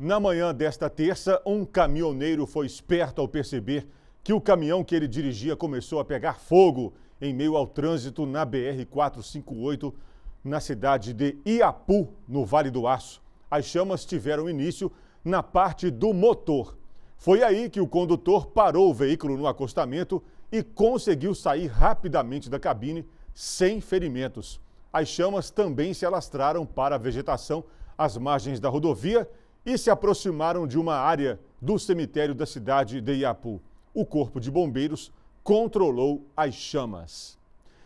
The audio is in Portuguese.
Na manhã desta terça, um caminhoneiro foi esperto ao perceber que o caminhão que ele dirigia começou a pegar fogo em meio ao trânsito na BR-458, na cidade de Iapu, no Vale do Aço. As chamas tiveram início na parte do motor. Foi aí que o condutor parou o veículo no acostamento e conseguiu sair rapidamente da cabine sem ferimentos. As chamas também se alastraram para a vegetação às margens da rodovia e se aproximaram de uma área do cemitério da cidade de Iapu. O Corpo de Bombeiros controlou as chamas.